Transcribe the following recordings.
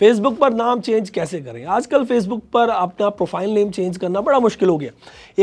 Facebook पर नाम change कैसे करें आजकल फेसबुक पर अपना प्रोफाइल नेम चेंज करना बड़ा मुश्किल हो गया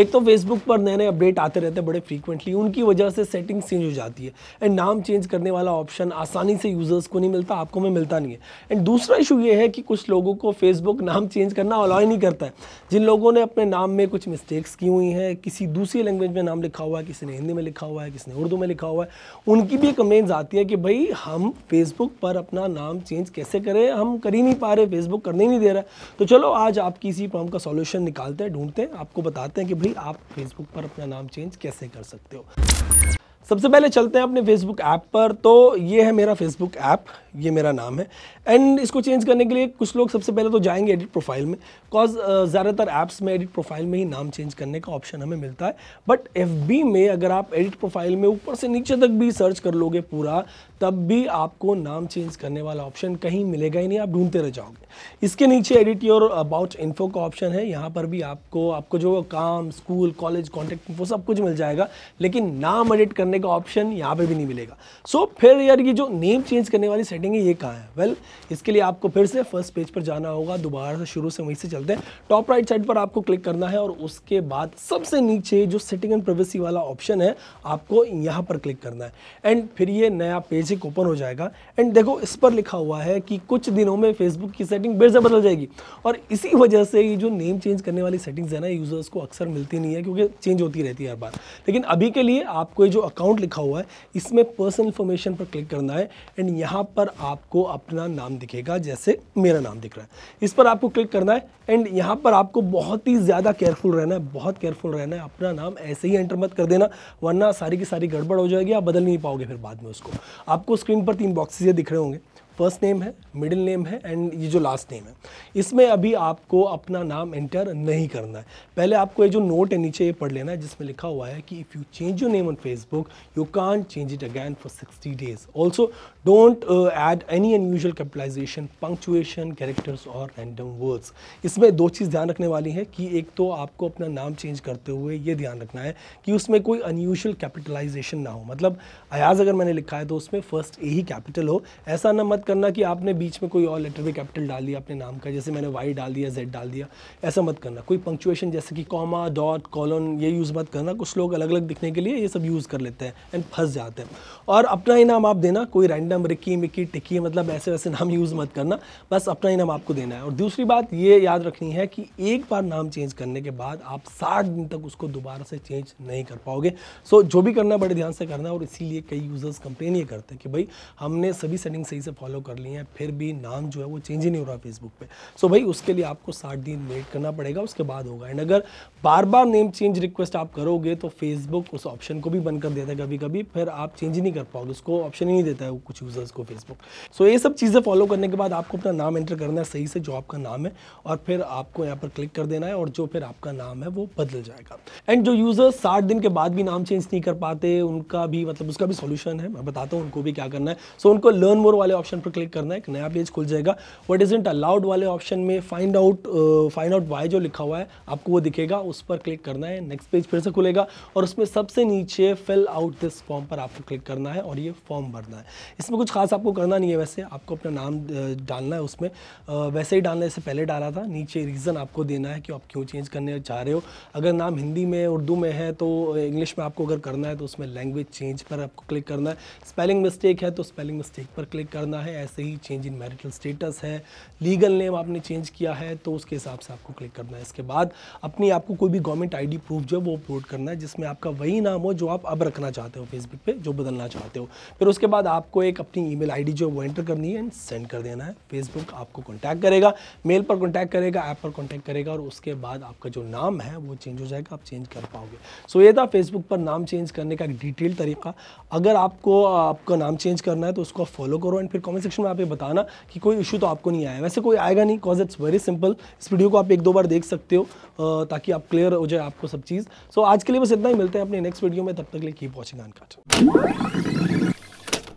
एक तो फेसबुक पर नए नए अपडेट आते रहते हैं बड़े फ्रीक्वेंटली उनकी वजह से सेटिंग चेंज हो जाती है एंड नाम चेंज करने वाला ऑप्शन आसानी से यूज़र्स को नहीं मिलता आपको में मिलता नहीं है एंड दूसरा इशू ये है कि कुछ लोगों को फेसबुक नाम चेंज करना अलाउ नहीं करता है जिन लोगों ने अपने नाम में कुछ मिस्टेक्स की हुई हैं किसी दूसरी लैंग्वेज में नाम लिखा हुआ है किसी ने हिंदी में लिखा हुआ है किसी ने उर्दू में लिखा हुआ है उनकी भी कमेंट्स आती है कि भाई हम फेसबुक पर अपना नाम चेंज कैसे करें हम करी नहीं पा रहे फेसबुक करने ही नहीं दे रहा तो चलो आज आपकी इसी प्रॉब्लम का सॉल्यूशन निकालते हैं ढूंढते हैं आपको बताते हैं कि भाई आप फेसबुक पर अपना नाम चेंज कैसे कर सकते हो सबसे पहले चलते हैं अपने फेसबुक ऐप पर तो ये है मेरा फेसबुक ऐप ये मेरा नाम है एंड इसको चेंज करने के लिए कुछ लोग सबसे पहले तो जाएंगे एडिट प्रोफाइल में बिकॉज uh, ज़्यादातर ऐप्स में एडिट प्रोफाइल में ही नाम चेंज करने का ऑप्शन हमें मिलता है बट एफ में अगर आप एडिट प्रोफाइल में ऊपर से नीचे तक भी सर्च कर लोगे पूरा तब भी आपको नाम चेंज करने वाला ऑप्शन कहीं मिलेगा ही नहीं आप ढूंढते रह जाओगे इसके नीचे एडिट योर अबाउट इन्फो का ऑप्शन है यहाँ पर भी आपको आपको जो काम स्कूल कॉलेज कॉन्टैक्ट इन्फो सब कुछ मिल जाएगा लेकिन नाम एडिट करने करने का ऑप्शन यहाँ पे भी नहीं मिलेगा सो so, फिर यार ये जो नेम चेंज करने वाली सेटिंग है ये कहाँ है वेल well, इसके लिए आपको फिर से फर्स्ट पेज पर जाना होगा दोबारा से शुरू से वहीं से चलते हैं टॉप राइट साइड पर आपको क्लिक करना है और उसके बाद सबसे नीचे जो सेटिंग एंड प्रवेसी वाला ऑप्शन है आपको यहाँ पर क्लिक करना है एंड फिर ये नया पेज एक ओपन हो जाएगा एंड देखो इस पर लिखा हुआ है कि कुछ दिनों में फेसबुक की सेटिंग फिर से बदल जाएगी और इसी वजह से ये जो नेम चेंज करने वाली सेटिंग्स है ना यूज़र्स को अक्सर मिलती नहीं है क्योंकि चेंज होती रहती है हर बार लेकिन अभी के लिए आपको ये जो अकाउंट अकाउंट लिखा हुआ है इसमें पर्सनल इन्फॉर्मेशन पर क्लिक करना है एंड यहाँ पर आपको अपना नाम दिखेगा जैसे मेरा नाम दिख रहा है इस पर आपको क्लिक करना है एंड यहाँ पर आपको बहुत ही ज़्यादा केयरफुल रहना है बहुत केयरफुल रहना है अपना नाम ऐसे ही एंटर मत कर देना वरना सारी की सारी गड़बड़ हो जाएगी आप बदल नहीं पाओगे फिर बाद में उसको आपको स्क्रीन पर तीन बॉक्सेज ये दिख रहे होंगे फर्स्ट नेम है मिडिल नेम है एंड ये जो लास्ट नेम है इसमें अभी आपको अपना नाम एंटर नहीं करना है पहले आपको ये जो नोट है नीचे ये पढ़ लेना है जिसमें लिखा हुआ है कि if you change your name on Facebook you can change it again for sixty days also don't add any unusual capitalisation punctuation characters और रैंडम वर्ड्स इसमें दो चीज़ ध्यान रखने वाली है कि एक तो आपको अपना नाम चेंज करते हुए ये ध्यान रखना है कि उसमें कोई अनयूजल कैपिटलाइजेशन ना हो मतलब अयाज अगर मैंने लिखा है तो उसमें फर्स्ट ए ही कैपिटल हो ऐसा ना मत करना कि आपने बीच में कोई और लेटर भी कैपिटल डाल दिया अपने नाम का जैसे मैंने वाई डाल दिया जेड डाल दिया ऐसा मत करना कोई पंक्चुएशन जैसे कि कॉमा डॉट कॉलन ये यूज़ मत करना कुछ लोग अलग अलग दिखने के लिए ये सब यूज़ कर लेते हैं एंड फंस जाते हैं और अपना ही नाम आप देना कोई रैंडम रिक्की मिक्की टिक्की मतलब ऐसे वैसे नाम यूज़ मत करना बस अपना ही नाम आपको देना है और दूसरी बात ये याद रखनी है कि एक बार नाम चेंज करने के बाद आप साठ दिन तक उसको दोबारा से चेंज नहीं कर पाओगे सो जो भी करना है बड़े ध्यान से करना है और इसीलिए कई यूज़र्स कंप्लेन ये करते हैं कि भाई हमने सभी सेटिंग सही से फॉलो फॉलो कर लिए हैं फिर भी नाम जो है वो चेंज ही नहीं हो रहा फेसबुक पे सो so भाई उसके लिए आपको साठ दिन वेट करना पड़ेगा उसके बाद होगा एंड अगर बार बार नेम चेंज रिक्वेस्ट आप करोगे तो फेसबुक उस ऑप्शन को भी बंद कर देता है कभी कभी फिर आप चेंज ही नहीं कर पाओगे उसको ऑप्शन ही नहीं देता है कुछ यूज़र्स को फेसबुक सो so ये सब चीज़ें फॉलो करने के बाद आपको अपना नाम एंटर करना है सही से जो आपका नाम है और फिर आपको यहाँ पर क्लिक कर देना है और जो फिर आपका नाम है वो बदल जाएगा एंड जो यूजर्स साठ दिन के बाद भी नाम चेंज नहीं कर पाते उनका भी मतलब उसका भी सोल्यूशन है मैं बताता हूँ उनको भी क्या करना है सो so, उनको लर्न मोर वाले ऑप्शन पर क्लिक करना है एक नया पेज खुल जाएगा वट इज़ इंट अलाउड वाले ऑप्शन में find out find out why जो लिखा हुआ है आपको वो दिखेगा उस पर क्लिक करना है नेक्स्ट पेज फिर से खुलेगा और उसमें सबसे नीचे फिल आउट दिस फॉर्म पर आपको क्लिक करना है और ये फॉर्म भरना है इसमें कुछ खास आपको करना नहीं है वैसे आपको अपना नाम uh, डालना है उसमें uh, वैसे ही डालना से पहले डाला था नीचे रीज़न आपको देना है कि आप क्यों चेंज करने चाह रहे हो अगर नाम हिंदी में उर्दू में है तो इंग्लिश uh, में आपको अगर करना है तो उसमें लैंग्वेज चेंज पर आपको क्लिक करना है स्पेलिंग मिस्टेक है तो स्पेलिंग मिस्टेक पर क्लिक करना है है ऐसे ही चेंज इन मैरिटल स्टेटस है लीगल नेम आपने चेंज किया है तो उसके हिसाब से आपको क्लिक करना है इसके बाद अपनी आपको कोई भी गवर्नमेंट आईडी प्रूफ जो है वो अपलोड करना है जिसमें आपका वही नाम हो जो आप अब रखना चाहते हो फेसबुक पे जो बदलना चाहते हो फिर उसके बाद आपको एक अपनी ई मेल जो है वो एंटर करनी है एंड सेंड कर देना है फेसबुक आपको कॉन्टैक्ट करेगा मेल पर कॉन्टैक्ट करेगा ऐप पर कॉन्टैक्ट करेगा और उसके बाद आपका जो नाम है वो चेंज हो जाएगा आप चेंज कर पाओगे सो ये था फेसबुक पर नाम चेंज करने का एक डिटेल तरीका अगर आपको आपका नाम चेंज करना है तो उसको फॉलो करो एंड फिर कॉमेंट कमेंट सेक्शन में आप ये बताना कि कोई इशू तो आपको नहीं आया वैसे कोई आएगा नहीं कॉज इट्स वेरी सिंपल इस वीडियो को आप एक दो बार देख सकते हो ताकि आप क्लियर हो जाए आपको सब चीज़ सो so, आज के लिए बस इतना ही मिलते हैं अपने नेक्स्ट वीडियो में तब तक लिए कीप वॉचिंग आन काट